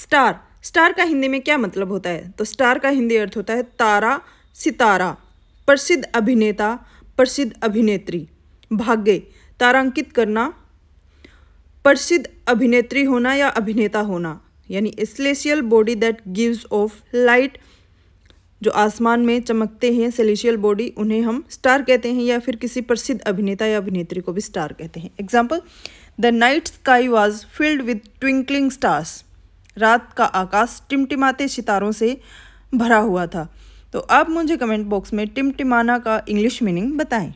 star star का हिंदी में क्या मतलब होता है तो स्टार का हिंदी अर्थ होता है तारा सितारा प्रसिद्ध अभिनेता प्रसिद्ध अभिनेत्री भाग्य तारांकित करना प्रसिद्ध अभिनेत्री होना या अभिनेता होना यानी celestial body that gives off light जो आसमान में चमकते हैं सेलिशियल बॉडी उन्हें हम स्टार कहते हैं या फिर किसी प्रसिद्ध अभिनेता या अभिनेत्री को भी स्टार कहते हैं example the night sky was filled with twinkling stars रात का आकाश टिमटिमाते सितारों से भरा हुआ था तो आप मुझे कमेंट बॉक्स में टिमटिमाना का इंग्लिश मीनिंग बताएं